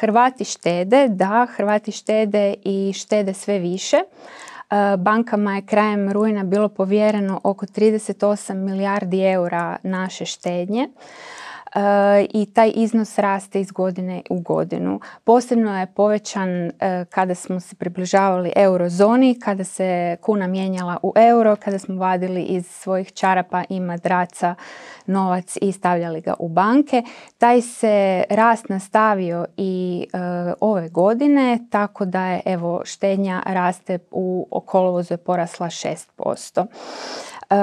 Hrvati štede, da, Hrvati štede i štede sve više. Bankama je krajem rujna bilo povjereno oko 38 milijardi eura naše štednje i taj iznos raste iz godine u godinu. Posebno je povećan e, kada smo se približavali eurozoni, kada se kuna mijenjala u euro, kada smo vadili iz svojih čarapa i madraca novac i stavljali ga u banke. Taj se rast nastavio i e, ove godine, tako da je evo štednja raste u okolovozu je porasla 6%. E,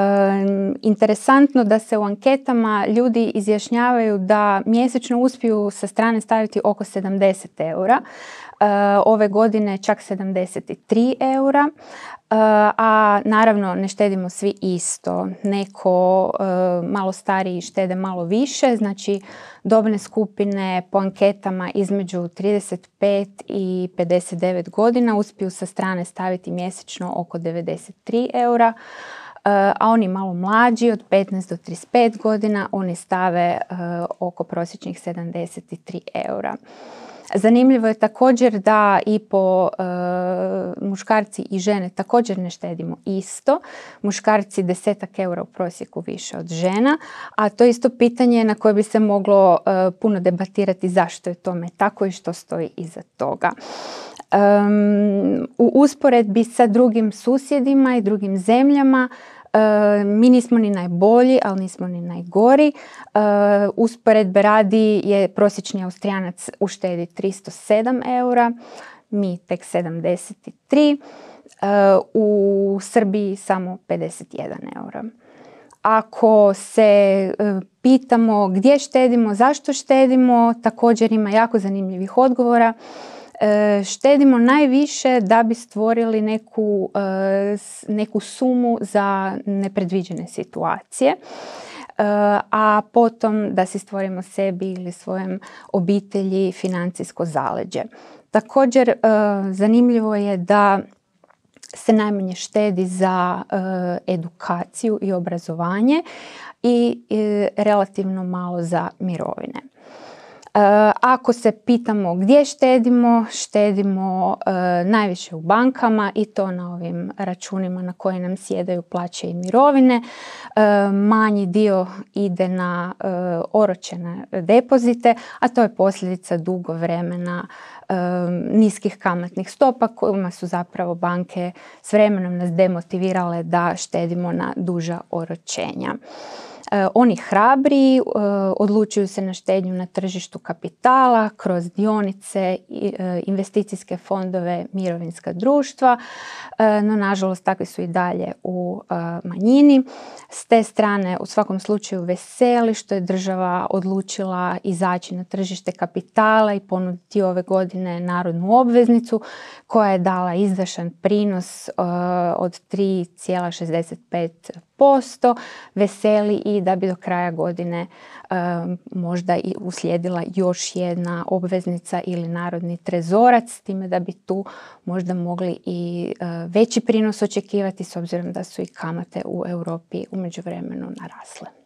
interesantno da se u anketama ljudi izjašnjavaju da mjesečno uspiju sa strane staviti oko 70 eura. E, ove godine čak 73 eura, e, a naravno ne štedimo svi isto. Neko e, malo stariji štede malo više, znači dobne skupine po anketama između 35 i 59 godina uspiju sa strane staviti mjesečno oko 93 eura, a oni malo mlađi od 15 do 35 godina oni stave e, oko prosječnih 73 eura. Zanimljivo je također da i po e, muškarci i žene također ne štedimo isto. Muškarci desetak eura u prosjeku više od žena, a to je isto pitanje na koje bi se moglo e, puno debatirati zašto je tome tako i što stoji iza toga. Um, u usporedbi sa drugim susjedima i drugim zemljama mi nismo ni najbolji, ali nismo ni najgori. Uh, usporedbe radi je prosječni austrijanac uštedi 307 eura, mi tek 73, u Srbiji samo 51 eura. Ako se pitamo gdje štedimo, zašto štedimo, također ima jako zanimljivih odgovora. Eh, štedimo najviše da bi stvorili neku, eh, neku sumu za nepredviđene situacije eh, a potom da si stvorimo sebi ili svojem obitelji financijsko zaleđe. Također zanimljivo je da se najmanje štedi za edukaciju i obrazovanje i relativno malo za mirovine. E, ako se pitamo gdje štedimo, štedimo e, najviše u bankama i to na ovim računima na koje nam sjedaju plaće i mirovine. E, manji dio ide na oročene depozite, a to je posljedica dugo vremena niskih kamatnih stopa kojima su zapravo banke s vremenom nas demotivirale da štedimo na duža oročenja. Eh, oni hrabri eh, odlučuju se na štednju na tržištu kapitala kroz dionice, eh, investicijske fondove, mirovinska društva, no nažalost takvi su i dalje u manjini. S te strane u svakom slučaju veseli što je država odlučila izaći na tržište kapitala i ponuditi ove godine narodnu obveznicu koja je dala izdašan prinos od 3,65% posto veseli i da bi do kraja godine eh, možda i uslijedila još jedna obveznica ili narodni trezorac s time da bi tu možda mogli i eh, veći prinos očekivati s obzirom da su i kamate u Europi u međuvremenu narasle.